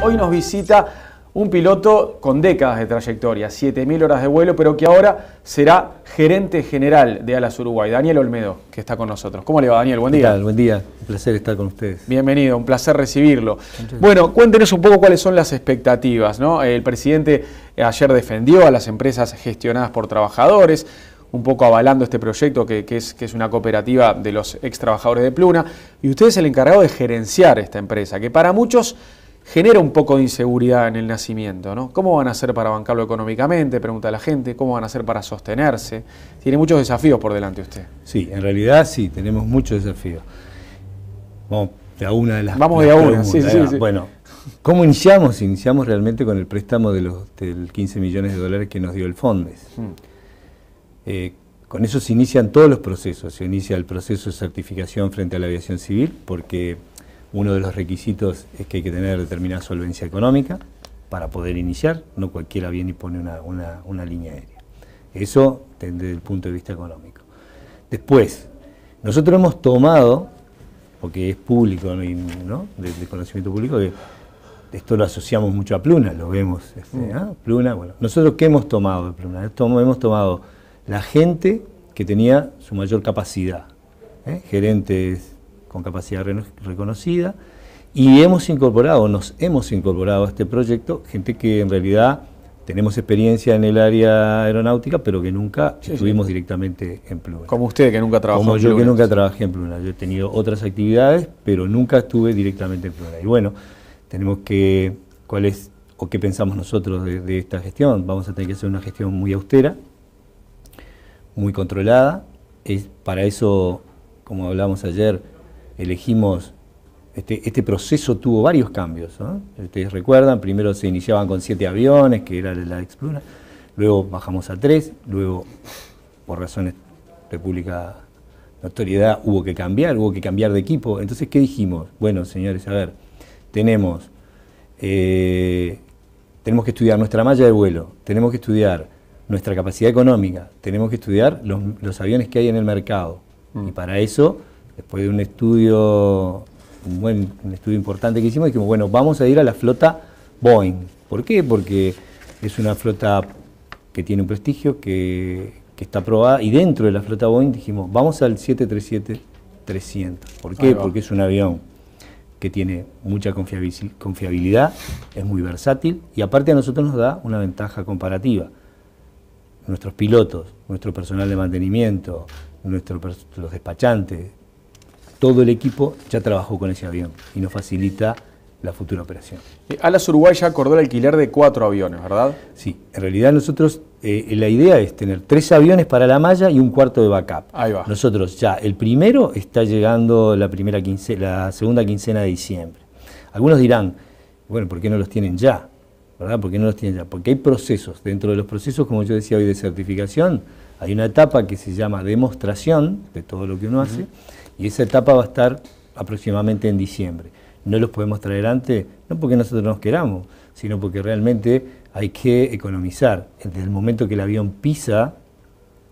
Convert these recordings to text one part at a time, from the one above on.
Hoy nos visita un piloto con décadas de trayectoria, 7.000 horas de vuelo, pero que ahora será gerente general de Alas Uruguay, Daniel Olmedo, que está con nosotros. ¿Cómo le va, Daniel? Buen día. buen día, un placer estar con ustedes. Bienvenido, un placer recibirlo. bueno, cuéntenos un poco cuáles son las expectativas. ¿no? El presidente ayer defendió a las empresas gestionadas por trabajadores, un poco avalando este proyecto que, es, que es una cooperativa de los ex trabajadores de Pluna, y usted es el encargado de gerenciar esta empresa, que para muchos genera un poco de inseguridad en el nacimiento, ¿no? ¿Cómo van a hacer para bancarlo económicamente? Pregunta la gente, ¿cómo van a hacer para sostenerse? Tiene muchos desafíos por delante usted. Sí, en realidad sí, tenemos muchos desafíos. Vamos de a una de las Vamos de a una, sí, sí, sí, Bueno, ¿cómo iniciamos? Iniciamos realmente con el préstamo de los 15 millones de dólares que nos dio el Fondes. Mm. Eh, con eso se inician todos los procesos. Se inicia el proceso de certificación frente a la aviación civil, porque uno de los requisitos es que hay que tener determinada solvencia económica para poder iniciar, no cualquiera viene y pone una, línea aérea. Eso desde el punto de vista económico. Después, nosotros hemos tomado, porque es público, ¿no? De, conocimiento público, que esto lo asociamos mucho a Pluna, lo vemos. Este, mm. ¿ah? Pluna, bueno, nosotros qué hemos tomado de Pluna? hemos tomado la gente que tenía su mayor capacidad, ¿eh? gerentes con capacidad reconocida, y hemos incorporado, nos hemos incorporado a este proyecto gente que en realidad tenemos experiencia en el área aeronáutica, pero que nunca estuvimos directamente en Pluna. Como usted que nunca trabajó Como yo que nunca trabajé en Pluna. Yo he tenido otras actividades, pero nunca estuve directamente en Pluna. Y bueno, tenemos que, ¿cuál es o qué pensamos nosotros de, esta gestión? Vamos a tener que hacer una gestión muy austera, muy controlada. Es, para eso, como hablamos ayer, elegimos, este, este, proceso tuvo varios cambios. Ustedes recuerdan, primero se iniciaban con siete aviones, que era la expluna, luego bajamos a tres, luego, por razones República Notoriedad, hubo que cambiar, hubo que cambiar de equipo. Entonces, ¿qué dijimos? Bueno, señores, a ver, tenemos, eh, tenemos que estudiar nuestra malla de vuelo, tenemos que estudiar nuestra capacidad económica, tenemos que estudiar los, aviones que hay en el mercado. Mm. Y para eso después de un estudio, un buen estudio importante que hicimos, dijimos, bueno, vamos a ir a la flota Boeing. ¿Por qué? Porque es una flota que tiene un prestigio, que, está aprobada, y dentro de la flota Boeing dijimos, vamos al 737-300. ¿Por qué? Porque es un avión que tiene mucha confiabilidad, es muy versátil y aparte a nosotros nos da una ventaja comparativa. Nuestros pilotos, nuestro personal de mantenimiento, nuestros los despachantes, todo el equipo ya trabajó con ese avión y nos facilita la futura operación. Eh, Alas Uruguay ya acordó el alquiler de cuatro aviones, ¿verdad? Sí, en realidad nosotros, eh, la idea es tener tres aviones para la malla y un cuarto de backup. Ahí va. Nosotros ya, el primero está llegando la, primera la segunda quincena de diciembre. Algunos dirán, bueno, ¿por qué no los tienen ya? ¿Verdad? ¿Por qué no los tienen ya? Porque hay procesos, dentro de los procesos, como yo decía hoy, de certificación, hay una etapa que se llama demostración de todo lo que uno hace y esa etapa va a estar aproximadamente en diciembre. No los podemos traer antes, no porque nosotros nos queramos, sino porque realmente hay que economizar. Desde el momento que el avión pisa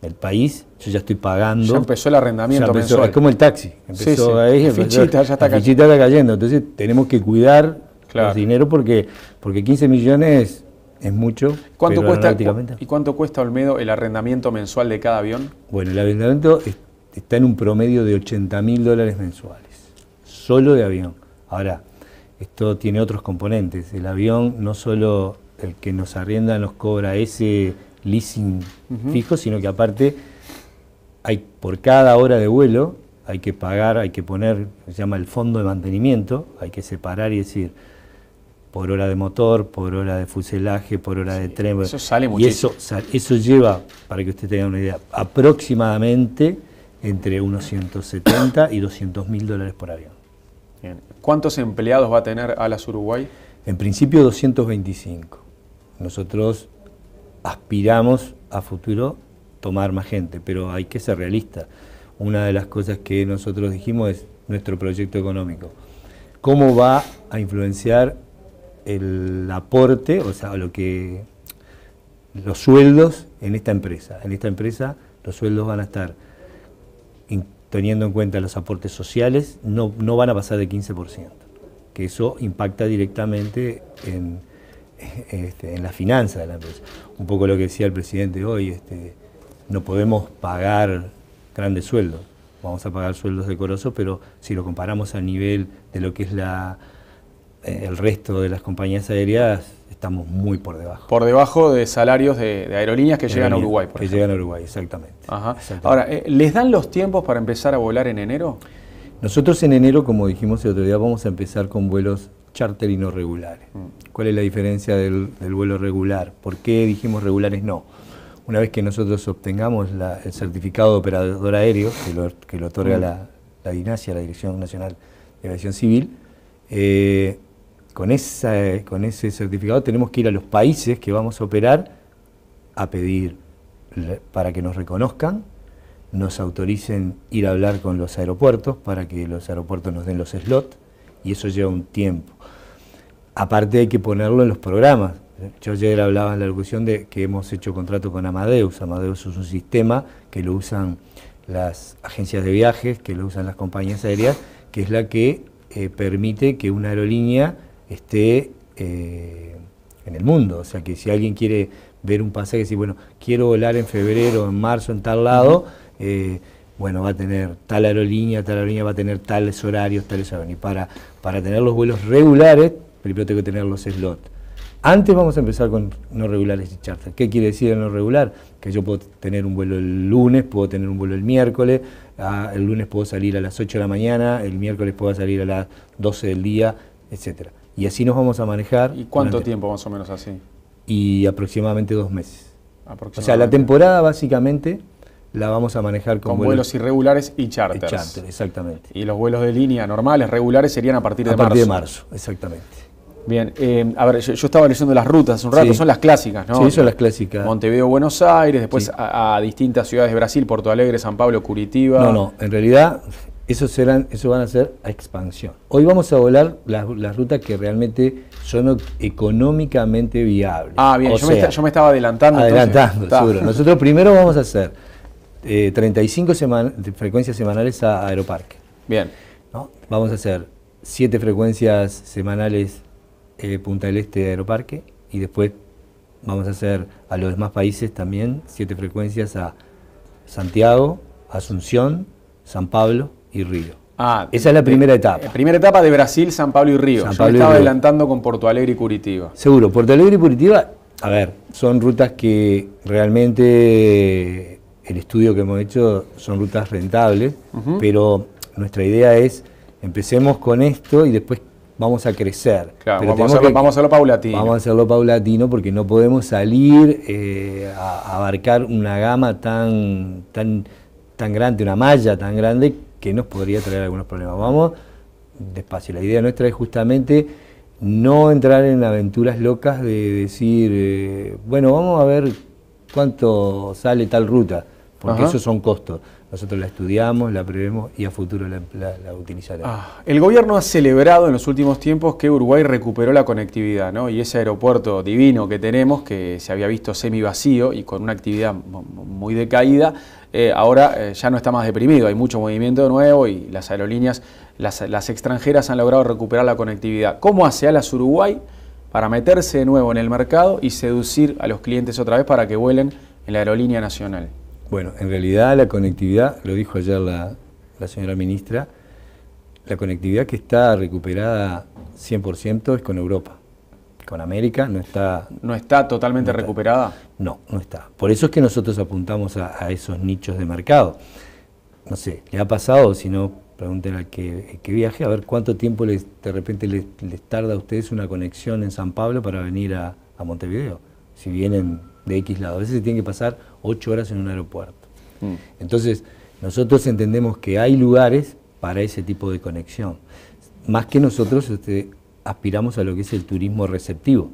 el país, yo ya estoy pagando. Ya empezó el arrendamiento. mensual. Es como el taxi. Empezó fichita, está, cayendo. Entonces tenemos que cuidar claro. dinero porque, porque 15 millones es mucho. ¿Cuánto cuesta, ¿Y cuánto cuesta, Olmedo, el arrendamiento mensual de cada avión? Bueno, el arrendamiento está en un promedio de 80 mil dólares mensuales, solo de avión. Ahora, esto tiene otros componentes. El avión no solo el que nos arrienda nos cobra ese leasing fijo, sino que aparte hay por cada hora de vuelo hay que pagar, hay que poner, se llama el fondo de mantenimiento, hay que separar y decir por hora de motor, por hora de fuselaje, por hora de tren. Eso sale y Eso, eso lleva, para que usted tenga una idea, aproximadamente entre unos 170 y 200 mil dólares por avión. ¿Cuántos empleados va a tener Alas Uruguay? En principio 225. Nosotros aspiramos a futuro tomar más gente, pero hay que ser realista. Una de las cosas que nosotros dijimos es nuestro proyecto económico. ¿Cómo va a influenciar el aporte, o sea, lo que los sueldos en esta empresa? En esta empresa los sueldos van a estar teniendo en cuenta los aportes sociales, no, no van a pasar de 15%, que eso impacta directamente este, en, la finanza de la empresa. Un poco lo que decía el presidente hoy, este, no podemos pagar grandes sueldos, vamos a pagar sueldos decorosos, pero si lo comparamos al nivel de lo que es la, eh, el resto de las compañías aéreas, estamos muy por debajo. Por debajo de salarios de, aerolíneas que llegan a Uruguay, por Que llegan a Uruguay, exactamente. Ahora, eh, ¿les dan los tiempos para empezar a volar en enero? Nosotros en enero, como dijimos el otro día, vamos a empezar con vuelos charter y no regulares. Mm. ¿Cuál es la diferencia del, vuelo regular? ¿Por qué dijimos regulares no? Una vez que nosotros obtengamos el certificado de operador aéreo, que lo, que lo otorga mm. la, la DINASIA, la Dirección Nacional de Aviación Civil, eh, con, esa, con ese certificado tenemos que ir a los países que vamos a operar a pedir eh, para que nos reconozcan, nos autoricen ir a hablar con los aeropuertos para que los aeropuertos nos den los slots y eso lleva un tiempo. Aparte hay que ponerlo en los programas. Yo ayer hablaba en la locución de que hemos hecho contrato con Amadeus. Amadeus es un sistema que lo usan las agencias de viajes, que lo usan las compañías aéreas, que es la que eh, permite que una aerolínea esté eh, en el mundo. O sea, que si alguien quiere ver un pasaje y decir, bueno, quiero volar en febrero, en marzo, en tal lado, eh, bueno, va a tener tal aerolínea, tal aerolínea va a tener tales horarios, tales horarios. Y para, para tener los vuelos regulares, primero tengo que tener los slots. Antes vamos a empezar con no regulares y charter. ¿Qué quiere decir el no regular? Que yo puedo tener un vuelo el lunes, puedo tener un vuelo el miércoles, ah, el lunes puedo salir a las 8 de la mañana, el miércoles puedo salir a las 12 del día, etcétera. Y así nos vamos a manejar. ¿Y cuánto tiempo más o menos así? Y aproximadamente dos meses. O sea, la temporada básicamente la vamos a manejar con, vuelos, irregulares y charters. Y exactamente. Y los vuelos de línea normales, regulares, serían a partir de marzo. A partir de marzo, exactamente. Bien, eh, a ver, yo, estaba leyendo las rutas un rato, son las clásicas, ¿no? Sí, son las clásicas. Montevideo, Buenos Aires, después a, distintas ciudades de Brasil, Porto Alegre, San Pablo, Curitiba. No, no, en realidad eso serán, eso van a ser a expansión. Hoy vamos a volar las, rutas que realmente son económicamente viables. Ah, bien, yo, me yo, me estaba adelantando. Adelantando, seguro. Nosotros primero vamos a hacer 35 eh, frecuencias semanales a Aeroparque. Bien. Vamos a hacer 7 frecuencias semanales eh, Punta del Este de Aeroparque y después vamos a hacer a los demás países también 7 frecuencias a Santiago, Asunción, San Pablo y Río. Ah, esa es la primera etapa. Eh, primera etapa de Brasil, San Pablo y Río. Yo estaba adelantando con Porto Alegre y Curitiba. Seguro, Porto Alegre y Curitiba, a ver, son rutas que realmente el estudio que hemos hecho son rutas rentables, pero nuestra idea es empecemos con esto y después vamos a crecer. pero vamos, a hacerlo, paulatino. Vamos a hacerlo paulatino porque no podemos salir a, eh, a, abarcar una gama tan, tan, tan grande, una malla tan grande que nos podría traer algunos problemas. Vamos despacio. La idea nuestra es justamente no entrar en aventuras locas de decir, eh, bueno, vamos a ver cuánto sale tal ruta, porque esos son costos. Nosotros la estudiamos, la prevemos y a futuro la, la, utilizaremos. Ah, el gobierno ha celebrado en los últimos tiempos que Uruguay recuperó la conectividad, ¿no? Y ese aeropuerto divino que tenemos, que se había visto semi vacío y con una actividad muy decaída, eh, ahora eh, ya no está más deprimido, hay mucho movimiento nuevo y las aerolíneas, las, extranjeras han logrado recuperar la conectividad. ¿Cómo hace Alas Uruguay para meterse de nuevo en el mercado y seducir a los clientes otra vez para que vuelen en la aerolínea nacional? Bueno, en realidad la conectividad, lo dijo ayer la, la señora ministra, la conectividad que está recuperada 100% es con Europa con América no está... ¿No está totalmente recuperada? No, no está. Por eso es que nosotros apuntamos a, esos nichos de mercado. No sé, le ha pasado, si no, pregúntenle al que, viaje, a ver cuánto tiempo de repente les, tarda a ustedes una conexión en San Pablo para venir a, Montevideo, si vienen de X lado. A veces se tienen que pasar ocho horas en un aeropuerto. Mm. Entonces, nosotros entendemos que hay lugares para ese tipo de conexión. Más que nosotros usted aspiramos a lo que es el turismo receptivo.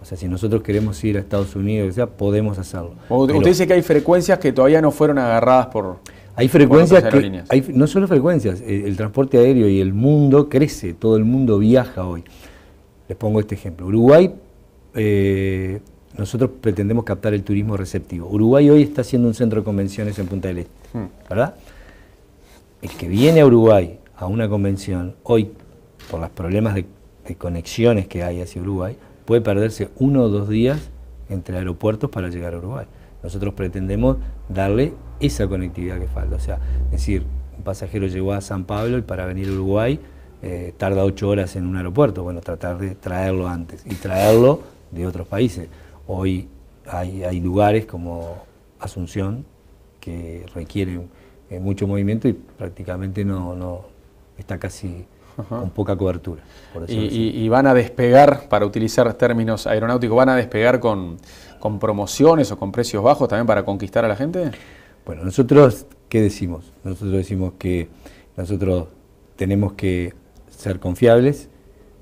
O sea, si nosotros queremos ir a Estados Unidos, o sea, podemos hacerlo. Usted dice que hay frecuencias que todavía no fueron agarradas por... Hay frecuencias que... no solo frecuencias, eh, el, transporte aéreo y el mundo crece, todo el mundo viaja hoy. Les pongo este ejemplo. Uruguay, eh, nosotros pretendemos captar el turismo receptivo. Uruguay hoy está siendo un centro de convenciones en Punta del Este, hmm. ¿verdad? El que viene a Uruguay a una convención, hoy, por los problemas de de conexiones que hay hacia Uruguay, puede perderse uno o dos días entre aeropuertos para llegar a Uruguay. Nosotros pretendemos darle esa conectividad que falta. O sea, es decir, un pasajero llegó a San Pablo y para venir a Uruguay eh, tarda ocho horas en un aeropuerto. Bueno, tratar de traerlo antes y traerlo de otros países. Hoy hay, hay lugares como Asunción que requieren eh, mucho movimiento y prácticamente no, no está casi con poca cobertura. y, van a despegar, para utilizar términos aeronáuticos, van a despegar con, promociones o con precios bajos también para conquistar a la gente? Bueno, nosotros, ¿qué decimos? Nosotros decimos que nosotros tenemos que ser confiables,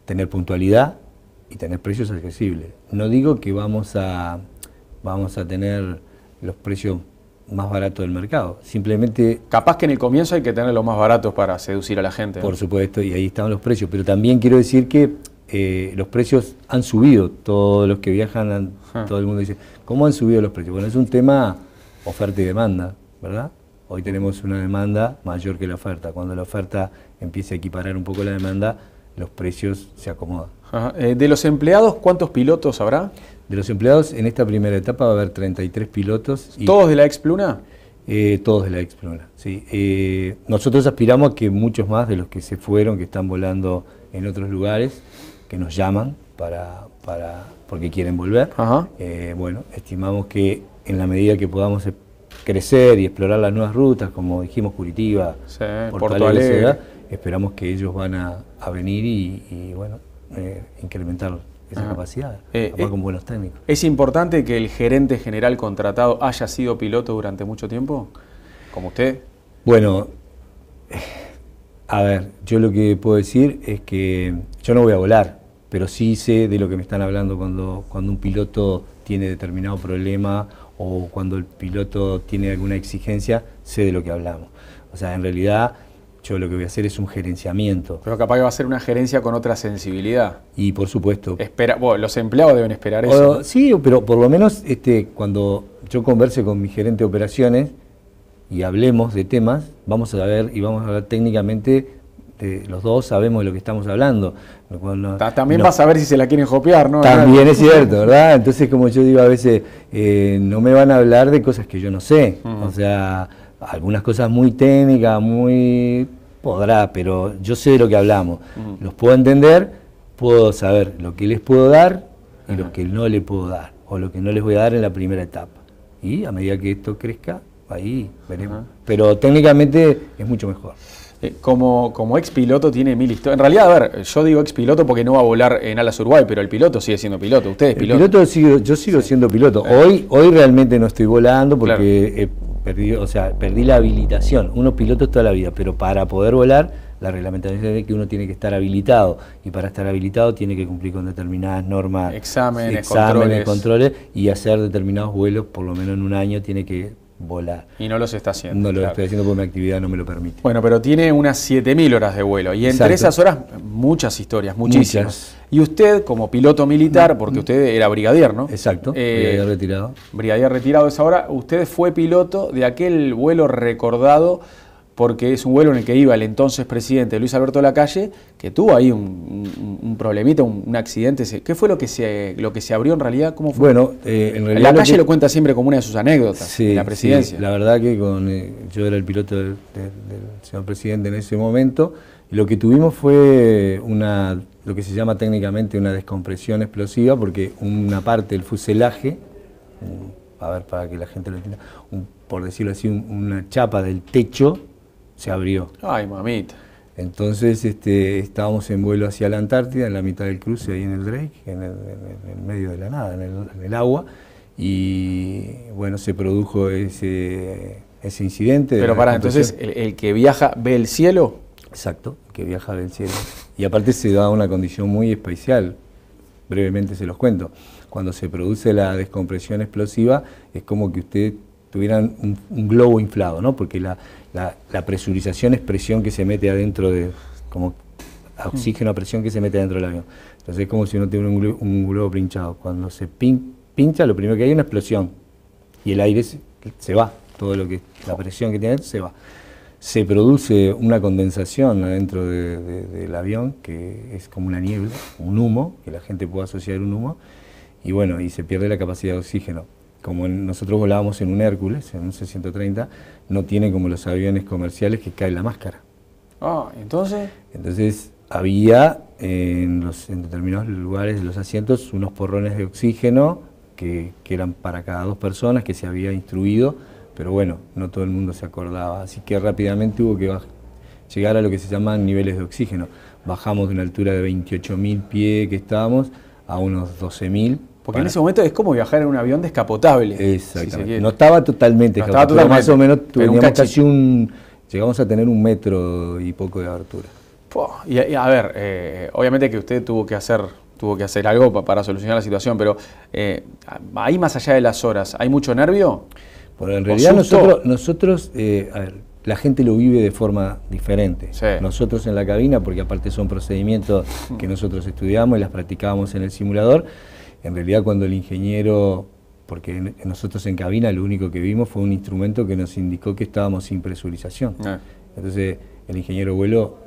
tener puntualidad y tener precios accesibles. No digo que vamos a, vamos a tener los precios más barato del mercado. Simplemente. Capaz que en el comienzo hay que tener los más baratos para seducir a la gente. Por supuesto, y ahí están los precios. Pero también quiero decir que eh, los precios han subido. Todos los que viajan, ah. todo el mundo dice, ¿cómo han subido los precios? Bueno, es un tema oferta y demanda, ¿verdad? Hoy tenemos una demanda mayor que la oferta. Cuando la oferta empieza a equiparar un poco la demanda, los precios se acomodan. Eh, de los empleados, ¿cuántos pilotos habrá? De los empleados, en esta primera etapa va a haber 33 pilotos. ¿Todos de la expluna? Eh, todos de la expluna, sí. Eh, nosotros aspiramos a que muchos más de los que se fueron, que están volando en otros lugares, que nos llaman para, para porque quieren volver. Ajá. Eh, bueno, estimamos que en la medida que podamos crecer y explorar las nuevas rutas, como dijimos, Curitiba, sí, Porto esperamos que ellos van a, venir y bueno, eh, incrementar esa capacidad, eh, eh, con buenos técnicos. ¿Es importante que el gerente general contratado haya sido piloto durante mucho tiempo, como usted? Bueno, a ver, yo lo que puedo decir es que yo no voy a volar, pero sí sé de lo que me están hablando cuando, cuando un piloto tiene determinado problema o cuando el piloto tiene alguna exigencia, sé de lo que hablamos. O sea, en realidad yo lo que voy a hacer es un gerenciamiento. Pero capaz que va a ser una gerencia con otra sensibilidad. Y por supuesto. Espera, los empleados deben esperar eso. Sí, pero por lo menos este, cuando yo converse con mi gerente de operaciones y hablemos de temas, vamos a ver y vamos a hablar técnicamente los dos sabemos de lo que estamos hablando. también vas a ver si se la quieren copiar, ¿no? También es cierto, ¿verdad? Entonces, como yo digo a veces, eh, no me van a hablar de cosas que yo no sé. O sea, algunas cosas muy técnicas, muy podrá, pero yo sé de lo que hablamos. Mm. Los puedo entender, puedo saber lo que les puedo dar y lo que no les puedo dar, o lo que no les voy a dar en la primera etapa. Y a medida que esto crezca, ahí veremos. Pero técnicamente es mucho mejor. Eh, como, como ex piloto tiene mil historias. En realidad, a ver, yo digo ex piloto porque no va a volar en Alas Uruguay, pero el piloto sigue siendo piloto. Usted es piloto. El piloto sigo, yo sigo siendo piloto. Hoy, hoy realmente no estoy volando porque Perdí, o sea, perdí la habilitación. Uno piloto toda la vida, pero para poder volar, la reglamentación es que uno tiene que estar habilitado. Y para estar habilitado tiene que cumplir con determinadas normas. Exámenes, controles y hacer determinados vuelos, por lo menos en un año tiene que volar. Y no los está haciendo. No lo estoy haciendo porque mi actividad no me lo permite. Bueno, pero tiene unas 7.000 horas de vuelo. Y entre esas horas, muchas historias, muchísimas. Y usted, como piloto militar, mm. porque usted era brigadier, ¿no? Exacto, eh, brigadier retirado. Brigadier retirado es ahora. Usted fue piloto de aquel vuelo recordado porque es un vuelo en el que iba el entonces presidente Luis Alberto Lacalle, que tuvo ahí un, problemita, un, accidente. ¿Qué fue lo que se, lo que se abrió en realidad? ¿Cómo fue? Bueno, eh, en realidad... Lacalle lo, cuenta siempre como una de sus anécdotas de la presidencia. la verdad que con, eh, yo era el piloto del, señor presidente en ese momento, y lo que tuvimos fue una lo que se llama técnicamente una descompresión explosiva, porque una parte del fuselaje, a ver para que la gente lo entienda, por decirlo así, una chapa del techo se abrió. Ay, mamita. Entonces este, estábamos en vuelo hacia la Antártida, en la mitad del cruce, ahí en el Drake, en el, medio de la nada, en el, agua, y bueno, se produjo ese, ese incidente. Pero para, entonces, ¿el, que viaja ve el cielo. Exacto, el que viaja ve el cielo. Y aparte se da una condición muy especial, brevemente se los cuento. Cuando se produce la descompresión explosiva, es como que usted tuvieran un, un globo inflado, ¿no? Porque la, la, presurización es presión que se mete adentro de, como oxígeno a presión que se mete adentro del avión. Entonces es como si uno tiene un globo, pinchado. Cuando se pincha, lo primero que hay es una explosión y el aire se, va, todo lo que la presión que tiene se va se produce una condensación adentro del avión, que es como una niebla, un humo, que la gente puede asociar un humo, y bueno, y se pierde la capacidad de oxígeno como nosotros volábamos en un Hércules, en un C-130, no tiene como los aviones comerciales que cae la máscara. Ah, entonces. Entonces había en, los, determinados lugares de los asientos unos porrones de oxígeno que, eran para cada dos personas, que se había instruido, pero bueno, no todo el mundo se acordaba. Así que rápidamente hubo que llegar a lo que se llaman niveles de oxígeno. Bajamos de una altura de 28.000 pies que estábamos a unos 12.000 porque en ese momento es como viajar en un avión descapotable. Exacto. no estaba totalmente descapotable, más o menos teníamos casi un. Llegamos a tener un metro y poco de abertura. Y, a ver, eh, obviamente que usted tuvo que hacer tuvo que hacer algo para, solucionar la situación, pero eh, ahí más allá de las horas, ¿hay mucho nervio? Porque en realidad nosotros, eh, la gente lo vive de forma diferente. Nosotros en la cabina, porque aparte son procedimientos que mm. nosotros estudiamos y las practicábamos en el simulador, en realidad cuando el ingeniero, porque nosotros en cabina lo único que vimos fue un instrumento que nos indicó que estábamos sin presurización. Ah. Entonces el ingeniero vuelo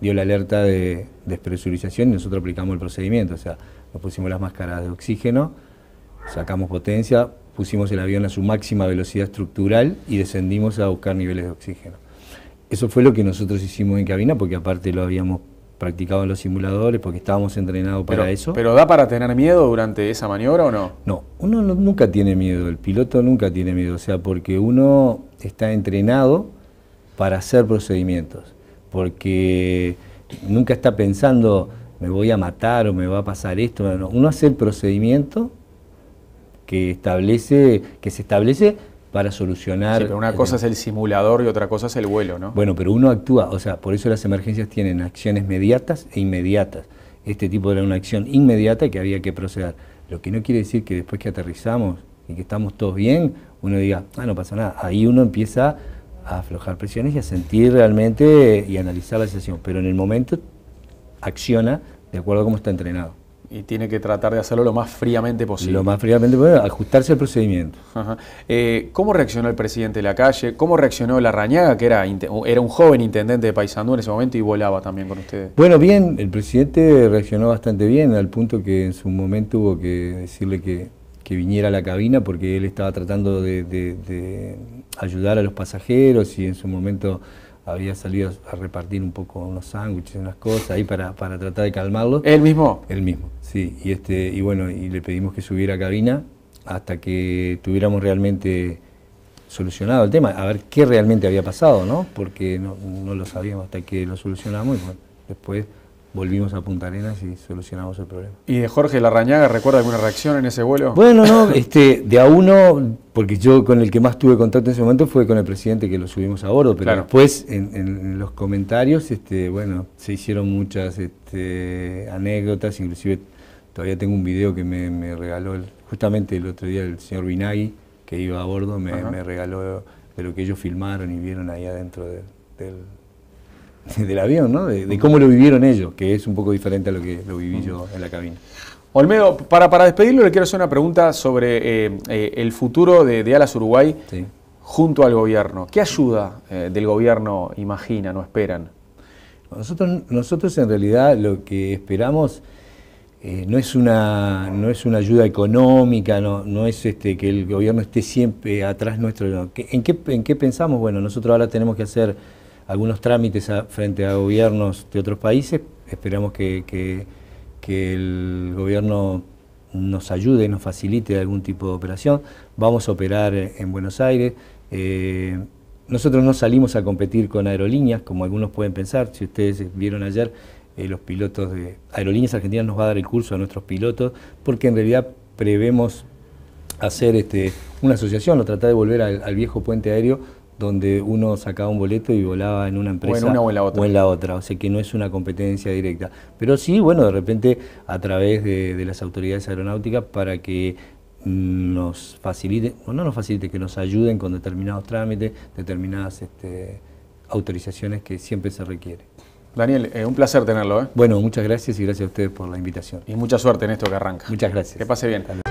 dio la alerta de despresurización y nosotros aplicamos el procedimiento, o sea, nos pusimos las máscaras de oxígeno, sacamos potencia, pusimos el avión a su máxima velocidad estructural y descendimos a buscar niveles de oxígeno. Eso fue lo que nosotros hicimos en cabina porque aparte lo habíamos practicado en los simuladores porque estábamos entrenados para eso. ¿Pero da para tener miedo durante esa maniobra o no? No, uno nunca tiene miedo, el piloto nunca tiene miedo, o sea, porque uno está entrenado para hacer procedimientos, porque nunca está pensando me voy a matar o me va a pasar esto, uno hace el procedimiento que establece, que se establece para solucionar... pero una eh, cosa es el simulador y otra cosa es el vuelo, ¿no? Bueno, pero uno actúa, o sea, por eso las emergencias tienen acciones mediatas e inmediatas. Este tipo era una acción inmediata que había que proceder. Lo que no quiere decir que después que aterrizamos y que estamos todos bien, uno diga, ah, no pasa nada. Ahí uno empieza a aflojar presiones y a sentir realmente eh, y analizar la situación. Pero en el momento acciona de acuerdo a cómo está entrenado y tiene que tratar de hacerlo lo más fríamente posible. Lo más fríamente posible, ajustarse al procedimiento. Eh, ¿Cómo reaccionó el presidente de la calle? ¿Cómo reaccionó la Rañaga, que era, era un joven intendente de Paisandú en ese momento y volaba también con ustedes? Bueno, bien, el presidente reaccionó bastante bien, al punto que en su momento hubo que decirle que, viniera a la cabina porque él estaba tratando de ayudar a los pasajeros y en su momento había salido a repartir un poco unos sándwiches, unas cosas ahí para, tratar de calmarlo. ¿El mismo? El mismo, sí. Y, este, y bueno, y le pedimos que subiera a cabina hasta que tuviéramos realmente solucionado el tema, a ver qué realmente había pasado, ¿no? Porque no, no lo sabíamos hasta que lo solucionamos y bueno, después volvimos a Punta Arenas y solucionamos el problema. ¿Y de Jorge Larrañaga recuerda alguna reacción en ese vuelo? Bueno, no, este, de a uno, porque yo con el que más tuve contacto en ese momento fue con el presidente que lo subimos a bordo, pero después en, los comentarios, este, bueno, se hicieron muchas este, anécdotas, inclusive todavía tengo un video que me, regaló justamente el otro día el señor Binagui, que iba a bordo, me, regaló de lo que ellos filmaron y vieron ahí adentro del del avión, ¿no? De, cómo lo vivieron ellos, que es un poco diferente a lo que lo viví yo en la cabina. Olmedo, para, para despedirlo le quiero hacer una pregunta sobre eh, eh, el futuro de, Alas Uruguay junto al gobierno. ¿Qué ayuda eh, del gobierno imaginan o esperan? Nosotros, nosotros en realidad lo que esperamos no, es una, no es una ayuda económica, no, es este, que el gobierno esté siempre atrás nuestro. ¿En qué, ¿En qué pensamos? Bueno, nosotros ahora tenemos que hacer algunos trámites frente a gobiernos de otros países. Esperamos que, el gobierno nos ayude, nos facilite algún tipo de operación. Vamos a operar en Buenos Aires. Eh, nosotros no salimos a competir con aerolíneas, como algunos pueden pensar. Si ustedes vieron ayer, eh, los pilotos de Aerolíneas Argentinas nos va a dar el curso a nuestros pilotos, porque en realidad prevemos hacer este, una asociación lo tratar de volver al viejo puente aéreo donde uno sacaba un boleto y volaba en una empresa o en la otra. O, sea que no es una competencia directa. Pero sí, bueno, de repente a través de, las autoridades aeronáuticas para que mm, nos faciliten, o no nos facilite, que nos ayuden con determinados trámites, determinadas este, autorizaciones que siempre se requiere. Daniel, eh, un placer tenerlo. ¿eh? Bueno, muchas gracias y gracias a ustedes por la invitación. Y mucha suerte en esto que arranca. Muchas gracias. Que pase bien.